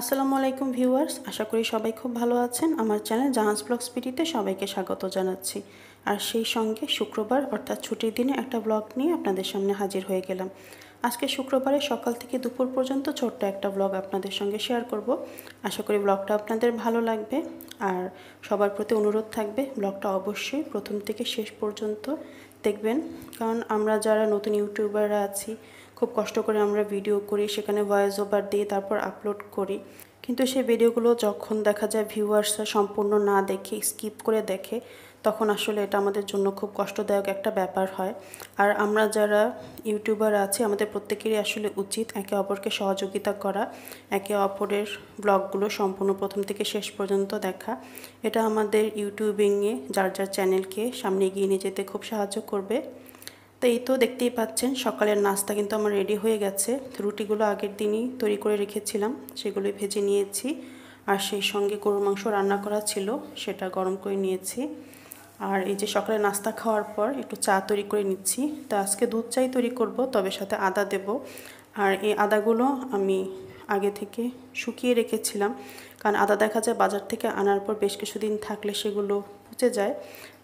আসসালামু আলাইকুম ভিউয়ার্স আশা করি সবাই খুব ভালো আছেন আমার চ্যানেল জাহাজ ব্লগ স্পিডিতে সবাইকে স্বাগত জানাচ্ছি আর সেই সঙ্গে শুক্রবার অর্থাৎ ছুটির দিনে একটা ব্লগ নিয়ে আপনাদের সামনে হাজির হয়ে গেলাম আজকে শুক্রবারে সকাল থেকে দুপুর পর্যন্ত ছোট্ট একটা ব্লগ আপনাদের সঙ্গে শেয়ার করব আশা করি ব্লগটা আপনাদের ভালো লাগবে আর সবার প্রতি অনুরোধ থাকবে ব্লগটা অবশ্যই প্রথম থেকে শেষ পর্যন্ত দেখবেন কারণ আমরা যারা নতুন ইউটিউবাররা আছি খুব কষ্ট করে আমরা ভিডিও করি সেখানে ভয়েস ওভার দিয়ে তারপর আপলোড করি কিন্তু সেই ভিডিওগুলো যখন দেখা যায় ভিউয়ার্সরা সম্পূর্ণ না দেখে স্কিপ করে দেখে তখন আসলে এটা আমাদের জন্য খুব কষ্টদায়ক একটা ব্যাপার হয় আর আমরা যারা ইউটিউবার আছে আমাদের প্রত্যেকেরই আসলে উচিত একে অপরকে সহযোগিতা করা একে অপরের ব্লগগুলো সম্পূর্ণ প্রথম থেকে শেষ পর্যন্ত দেখা এটা আমাদের ইউটিউবিংয়ে যার যার চ্যানেলকে সামনে এগিয়ে নিয়ে যেতে খুব সাহায্য করবে তো এই তো দেখতেই পাচ্ছেন সকালের নাস্তা কিন্তু আমার রেডি হয়ে গেছে রুটিগুলো আগের দিনই তৈরি করে রেখেছিলাম সেগুলো ভেজে নিয়েছি আর সেই সঙ্গে গরু মাংস রান্না করা ছিল সেটা গরম করে নিয়েছি আর এই যে সকালে নাস্তা খাওয়ার পর একটু চা তৈরি করে নিচ্ছি তো আজকে দুধ চাই তৈরি করব তবে সাথে আদা দেব আর এই আদাগুলো আমি আগে থেকে শুকিয়ে রেখেছিলাম কারণ আদা দেখা যায় বাজার থেকে আনার পর বেশ কিছুদিন থাকলে সেগুলো পচে যায়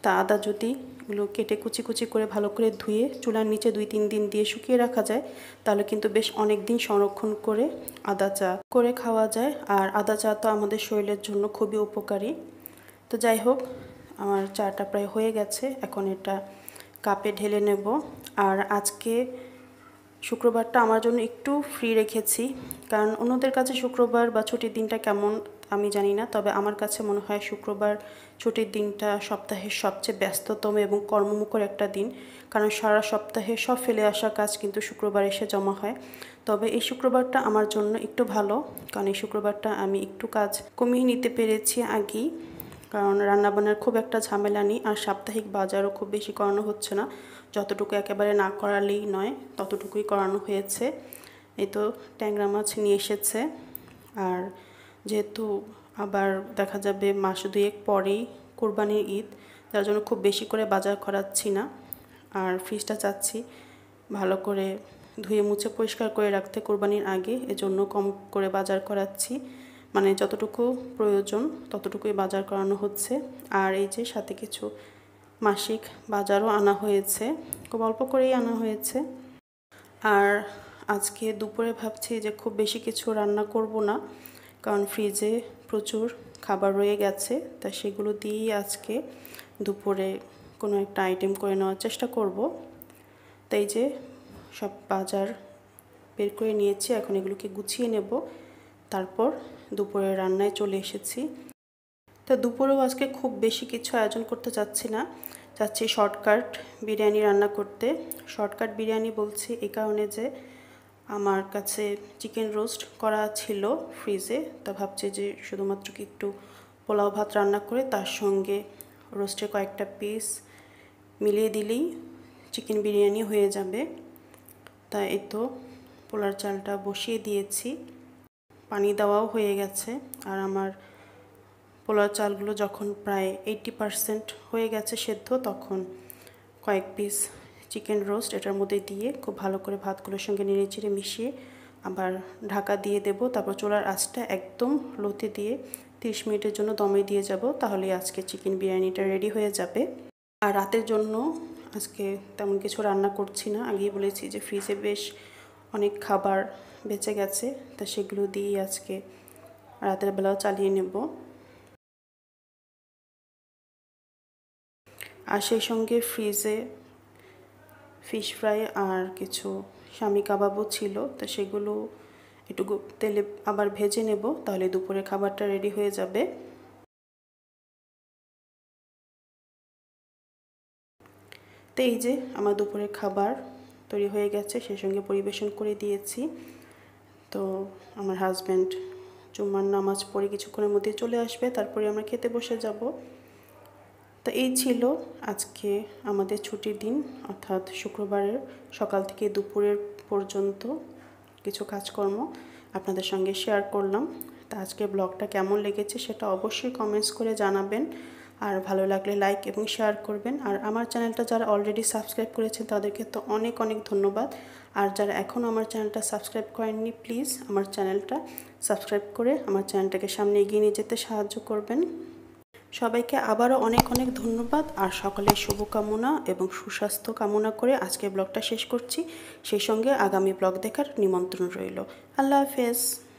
তা আদা যদি এগুলো কেটে কুচি কুচি করে ভালো করে ধুয়ে চুলার নিচে দুই তিন দিন দিয়ে শুকিয়ে রাখা যায় তাহলে কিন্তু বেশ অনেক দিন সংরক্ষণ করে আদা চা করে খাওয়া যায় আর আদা চা তো আমাদের শরীরের জন্য খুবই উপকারী তো যাই হোক আমার চাটা প্রায় হয়ে গেছে এখন এটা কাপে ঢেলে নেব আর আজকে শুক্রবারটা আমার জন্য একটু ফ্রি রেখেছি কারণ অন্যদের কাছে শুক্রবার বা ছুটির দিনটা কেমন আমি জানি না তবে আমার কাছে মনে হয় শুক্রবার ছুটির দিনটা সপ্তাহের সবচেয়ে ব্যস্ততম এবং কর্মমুখর একটা দিন কারণ সারা সপ্তাহে সব ফেলে আসা কাজ কিন্তু শুক্রবার এসে জমা হয় তবে এই শুক্রবারটা আমার জন্য একটু ভালো কারণ এই শুক্রবারটা আমি একটু কাজ কমিয়ে নিতে পেরেছি আগেই কারণ রান্নাবান্নার খুব একটা ঝামেলা নেই আর সাপ্তাহিক বাজারও খুব বেশি করানো হচ্ছে না যতটুকু একেবারে না করালেই নয় ততটুকুই করানো হয়েছে এই তো ট্যাংরা মাছ নিয়ে এসেছে আর যেহেতু আবার দেখা যাবে মাস দুয়েক পরেই কোরবানির ঈদ যার জন্য খুব বেশি করে বাজার করাচ্ছি না আর ফ্রিজটা চাচ্ছি ভালো করে ধুয়ে মুছে পরিষ্কার করে রাখতে কোরবানির আগে এজন্য কম করে বাজার করাচ্ছি মানে যতটুকু প্রয়োজন ততটুকুই বাজার করানো হচ্ছে আর এই যে সাথে কিছু মাসিক বাজারও আনা হয়েছে খুব অল্প করেই আনা হয়েছে আর আজকে দুপুরে ভাবছি যে খুব বেশি কিছু রান্না করব না কারণ ফ্রিজে প্রচুর খাবার রয়ে গেছে তা সেগুলো দিয়েই আজকে দুপুরে কোনো একটা আইটেম করে নেওয়ার চেষ্টা করব তাই যে সব বাজার বের করে নিয়েছি এখন এগুলোকে গুছিয়ে নেব তারপর দুপুরে রান্নায় চলে এসেছি তো দুপুরেও আজকে খুব বেশি কিছু আয়োজন করতে চাচ্ছি না চাচ্ছি শর্টকাট বিরিয়ানি রান্না করতে শর্টকাট বিরিয়ানি বলছি এই কারণে যে আমার কাছে চিকেন রোস্ট করা ছিল ফ্রিজে তা ভাবছি যে শুধুমাত্র কি একটু পোলাও ভাত রান্না করে তার সঙ্গে রোস্টের কয়েকটা পিস মিলিয়ে দিলেই চিকেন বিরিয়ানি হয়ে যাবে তা এতো তো পোলার চালটা বসিয়ে দিয়েছি পানি দেওয়াও হয়ে গেছে আর আমার পোলাও চালগুলো যখন প্রায় এইটটি পারসেন্ট হয়ে গেছে সেদ্ধ তখন কয়েক পিস চিকেন রোস্ট এটার মধ্যে দিয়ে খুব ভালো করে ভাতগুলোর সঙ্গে নেড়ে চিড়ে মিশিয়ে আবার ঢাকা দিয়ে দেব তারপর চোলার আঁচটা একদম লোতে দিয়ে তিরিশ মিনিটের জন্য দমে দিয়ে যাব তাহলে আজকে চিকেন বিরিয়ানিটা রেডি হয়ে যাবে আর রাতের জন্য আজকে তেমন কিছু রান্না করছি না আগেই বলেছি যে ফ্রিজে বেশ অনেক খাবার বেঁচে গেছে তা সেগুলো দিয়েই আজকে রাতের বেলাও চালিয়ে নেব আর সেই সঙ্গে ফ্রিজে ফিশ ফ্রাই আর কিছু স্বামী কাবাবও ছিল তো সেগুলো একটু তেলে আবার ভেজে নেব তাহলে দুপুরে খাবারটা রেডি হয়ে যাবে তো এই যে আমার দুপুরের খাবার তৈরি হয়ে গেছে সেই সঙ্গে পরিবেশন করে দিয়েছি তো আমার হাজব্যান্ড জুম্মার নামাজ পড়ে কিছুক্ষণের মধ্যে চলে আসবে তারপরে আমরা খেতে বসে যাব তো এই ছিল আজকে আমাদের ছুটির দিন অর্থাৎ শুক্রবারের সকাল থেকে দুপুরের পর্যন্ত কিছু কাজকর্ম আপনাদের সঙ্গে শেয়ার করলাম তা আজকে ব্লগটা কেমন লেগেছে সেটা অবশ্যই কমেন্টস করে জানাবেন আর ভালো লাগলে লাইক এবং শেয়ার করবেন আর আমার চ্যানেলটা যারা অলরেডি সাবস্ক্রাইব করেছেন তাদেরকে তো অনেক অনেক ধন্যবাদ আর যারা এখনও আমার চ্যানেলটা সাবস্ক্রাইব করেননি প্লিজ আমার চ্যানেলটা সাবস্ক্রাইব করে আমার চ্যানেলটাকে সামনে এগিয়ে নিয়ে যেতে সাহায্য করবেন সবাইকে আবারও অনেক অনেক ধন্যবাদ আর সকলের শুভকামনা এবং সুস্বাস্থ্য কামনা করে আজকে ব্লগটা শেষ করছি সেই সঙ্গে আগামী ব্লগ দেখার নিমন্ত্রণ রইল আল্লাহ হাফেজ